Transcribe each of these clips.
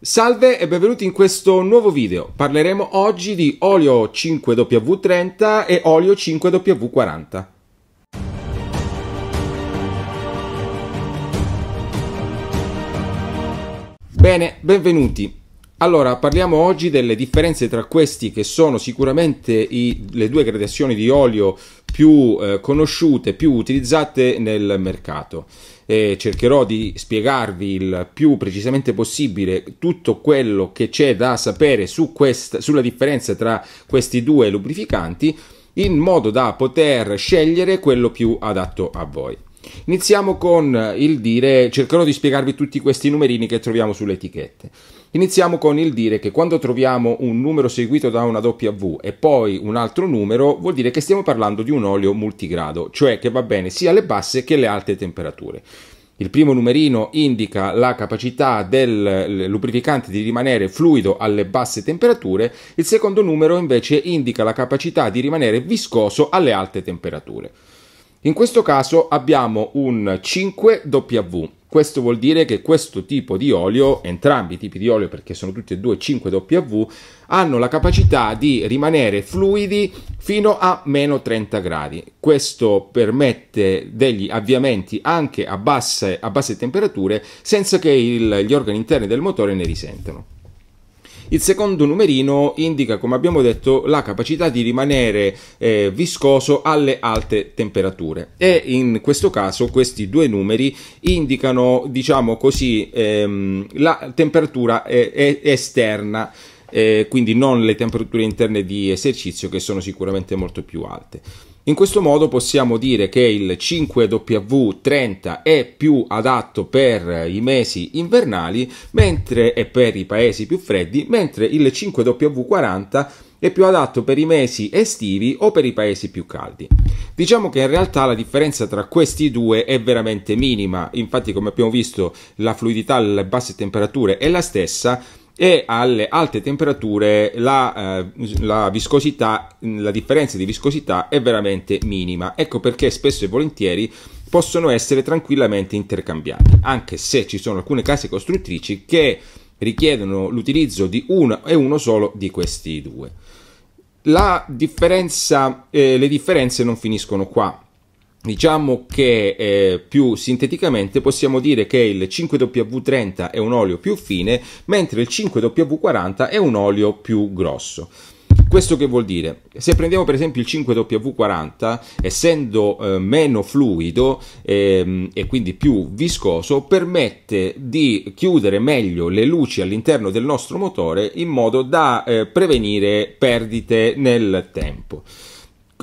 Salve e benvenuti in questo nuovo video. Parleremo oggi di olio 5W30 e olio 5W40. Bene, benvenuti. Allora, parliamo oggi delle differenze tra questi che sono sicuramente i, le due gradazioni di olio più eh, conosciute, più utilizzate nel mercato. E cercherò di spiegarvi il più precisamente possibile tutto quello che c'è da sapere su quest- sulla differenza tra questi due lubrificanti in modo da poter scegliere quello più adatto a voi. Iniziamo con il dire, cercherò di spiegarvi tutti questi numerini che troviamo sulle etichette. Iniziamo con il dire che quando troviamo un numero seguito da una W e poi un altro numero, vuol dire che stiamo parlando di un olio multigrado, cioè che va bene sia alle basse che alle alte temperature. Il primo numerino indica la capacità del lubrificante di rimanere fluido alle basse temperature, il secondo numero invece indica la capacità di rimanere viscoso alle alte temperature. In questo caso abbiamo un 5W questo vuol dire che questo tipo di olio, entrambi i tipi di olio perché sono tutti e due 5W, hanno la capacità di rimanere fluidi fino a meno 30 gradi. Questo permette degli avviamenti anche a basse, a basse temperature senza che il, gli organi interni del motore ne risentano. Il secondo numerino indica, come abbiamo detto, la capacità di rimanere eh, viscoso alle alte temperature e in questo caso questi due numeri indicano, diciamo così, ehm, la temperatura eh, esterna. Eh, quindi non le temperature interne di esercizio che sono sicuramente molto più alte. In questo modo possiamo dire che il 5W30 è più adatto per i mesi invernali mentre, e per i paesi più freddi, mentre il 5W40 è più adatto per i mesi estivi o per i paesi più caldi. Diciamo che in realtà la differenza tra questi due è veramente minima, infatti come abbiamo visto la fluidità alle basse temperature è la stessa, e alle alte temperature la, eh, la, viscosità, la differenza di viscosità è veramente minima. Ecco perché spesso e volentieri possono essere tranquillamente intercambiati, anche se ci sono alcune case costruttrici che richiedono l'utilizzo di uno e uno solo di questi due. Eh, le differenze non finiscono qua, Diciamo che eh, più sinteticamente possiamo dire che il 5W30 è un olio più fine, mentre il 5W40 è un olio più grosso. Questo che vuol dire? Se prendiamo per esempio il 5W40, essendo eh, meno fluido ehm, e quindi più viscoso, permette di chiudere meglio le luci all'interno del nostro motore in modo da eh, prevenire perdite nel tempo.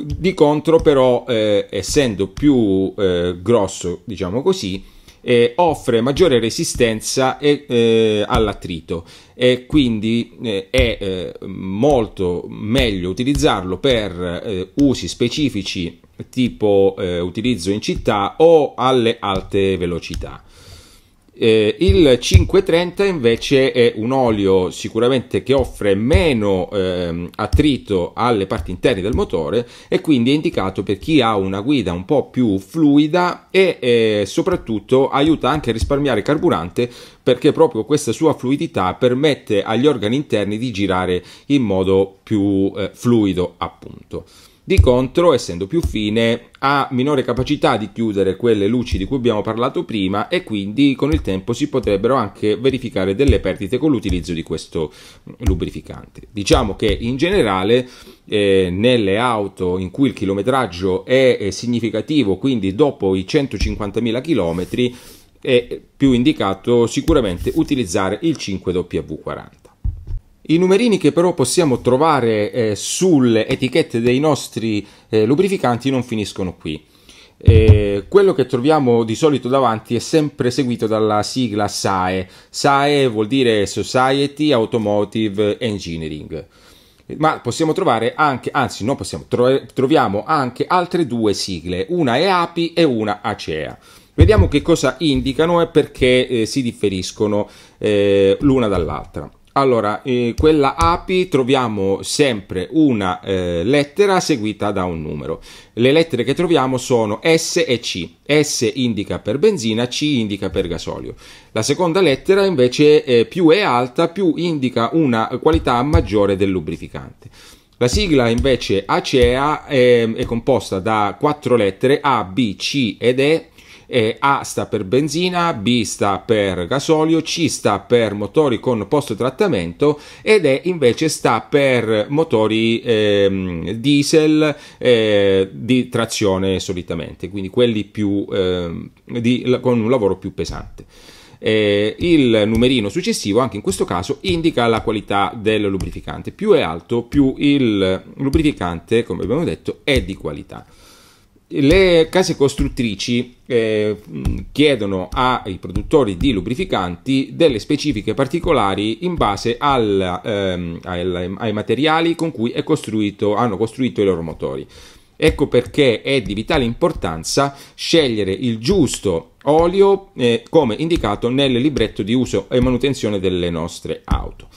Di contro però, eh, essendo più eh, grosso, diciamo così, eh, offre maggiore resistenza eh, eh, all'attrito e quindi eh, è molto meglio utilizzarlo per usi specifici tipo utilizzo in città o alle alte velocità. Eh, il 530 invece è un olio sicuramente che offre meno ehm, attrito alle parti interne del motore e quindi è indicato per chi ha una guida un po' più fluida e eh, soprattutto aiuta anche a risparmiare carburante perché proprio questa sua fluidità permette agli organi interni di girare in modo più eh, fluido appunto. Di contro, essendo più fine, ha minore capacità di chiudere quelle luci di cui abbiamo parlato prima e quindi con il tempo si potrebbero anche verificare delle perdite con l'utilizzo di questo lubrificante. Diciamo che in generale eh, nelle auto in cui il chilometraggio è, è significativo, quindi dopo i 150.000 km, è più indicato sicuramente utilizzare il 5W40. I numerini che però possiamo trovare eh, sulle etichette dei nostri eh, lubrificanti non finiscono qui. Eh, quello che troviamo di solito davanti è sempre seguito dalla sigla SAE. SAE vuol dire Society Automotive Engineering. Ma possiamo trovare anche, anzi non possiamo, tro- troviamo anche altre due sigle, una è API e una ACEA. Vediamo che cosa indicano e perché eh, si differiscono eh, l'una dall'altra. Allora, eh, quella api troviamo sempre una eh, lettera seguita da un numero. Le lettere che troviamo sono S e C. S indica per benzina, C indica per gasolio. La seconda lettera invece eh, più è alta, più indica una qualità maggiore del lubrificante. La sigla invece ACEA è, ehm, è composta da quattro lettere A, B, C ed E e A sta per benzina, B sta per gasolio, C sta per motori con post trattamento ed E invece sta per motori ehm, diesel eh, di trazione solitamente, quindi quelli più, ehm, di, con un lavoro più pesante. Eh, il numerino successivo anche in questo caso indica la qualità del lubrificante più è alto più il lubrificante come abbiamo detto è di qualità le case costruttrici eh, chiedono ai produttori di lubrificanti delle specifiche particolari in base al, ehm, ai, ai, materiali con cui costruito, hanno costruito i loro motori. Ecco perché è di vitale importanza scegliere il giusto olio eh, come indicato nel libretto di uso e manutenzione delle nostre auto.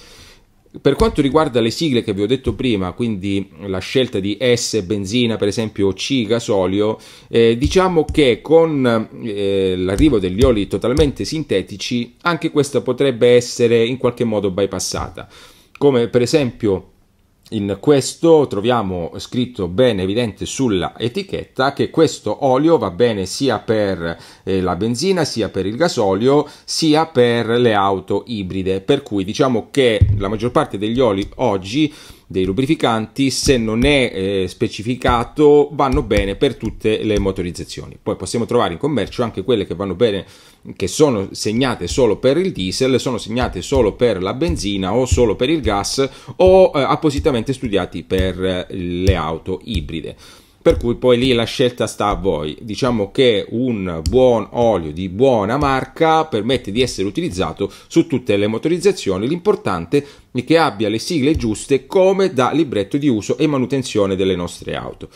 Per quanto riguarda le sigle che vi ho detto prima, quindi la scelta di S benzina per esempio o C gasolio, eh, diciamo che con eh, l'arrivo degli oli totalmente sintetici anche questa potrebbe essere in qualche modo bypassata, come per esempio in questo troviamo scritto bene evidente sulla etichetta che questo olio va bene sia per eh, la benzina, sia per il gasolio, sia per le auto ibride, per cui diciamo che la maggior parte degli oli oggi dei lubrificanti, se non è eh, specificato, vanno bene per tutte le motorizzazioni. Poi possiamo trovare in commercio anche quelle che vanno bene, che sono segnate solo per il diesel, sono segnate solo per la benzina o solo per il gas o eh, appositamente studiati per eh, le auto ibride per cui poi lì la scelta sta a voi. Diciamo che un buon olio di buona marca permette di essere utilizzato su tutte le motorizzazioni, l'importante è che abbia le sigle giuste come da libretto di uso e manutenzione delle nostre auto.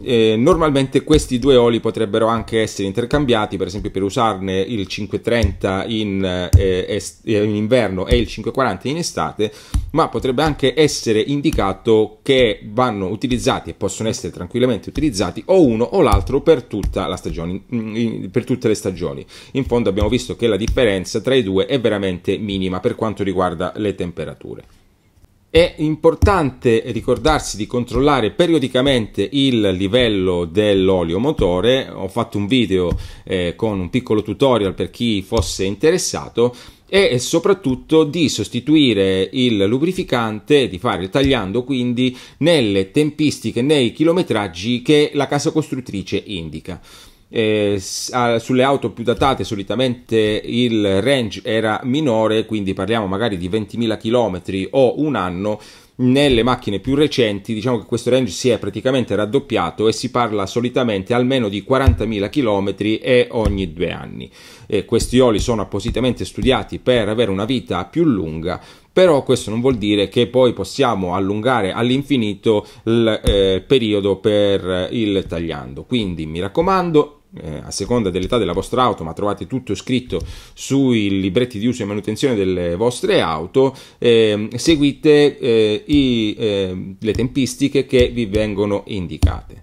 Eh, normalmente questi due oli potrebbero anche essere intercambiati, per esempio per usarne il 530 in, eh, eh est- eh, in, inverno e il 540 in estate, ma potrebbe anche essere indicato che vanno utilizzati e possono essere tranquillamente utilizzati o uno o l'altro per, tutta la stagione, mm, per tutte le stagioni. In fondo abbiamo visto che la differenza tra i due è veramente minima per quanto riguarda le temperature. È importante ricordarsi di controllare periodicamente il livello dell'olio motore. Ho fatto un video eh, con un piccolo tutorial per chi fosse interessato e soprattutto di sostituire il lubrificante, di fare il tagliando quindi nelle tempistiche, nei chilometraggi che la casa costruttrice indica. Eh, ah, sulle auto più datate solitamente il range era minore, quindi parliamo magari di 20.000 km o un anno. Nelle macchine più recenti diciamo che questo range si è praticamente raddoppiato e si parla solitamente almeno di 40.000 km e ogni due anni. E questi oli sono appositamente studiati per avere una vita più lunga, però questo non vuol dire che poi possiamo allungare all'infinito il eh, periodo per il tagliando. Quindi mi raccomando, eh, a seconda dell'età della vostra auto, ma trovate tutto scritto sui libretti di uso e manutenzione delle vostre auto, ehm, eh, seguite i, ehm, le tempistiche che vi vengono indicate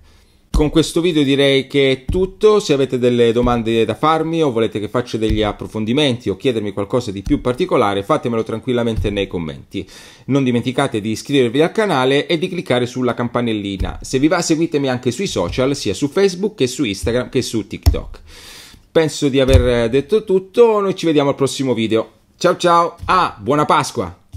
con questo video direi che è tutto, se avete delle domande da farmi o volete che faccia degli approfondimenti o chiedermi qualcosa di più particolare fatemelo tranquillamente nei commenti. Non dimenticate di iscrivervi al canale e di cliccare sulla campanellina. Se vi va seguitemi anche sui social, sia su Facebook che su Instagram che su TikTok. Penso di aver eh, detto tutto, noi ci vediamo al prossimo video. Ciao ciao, ah, buona Pasqua!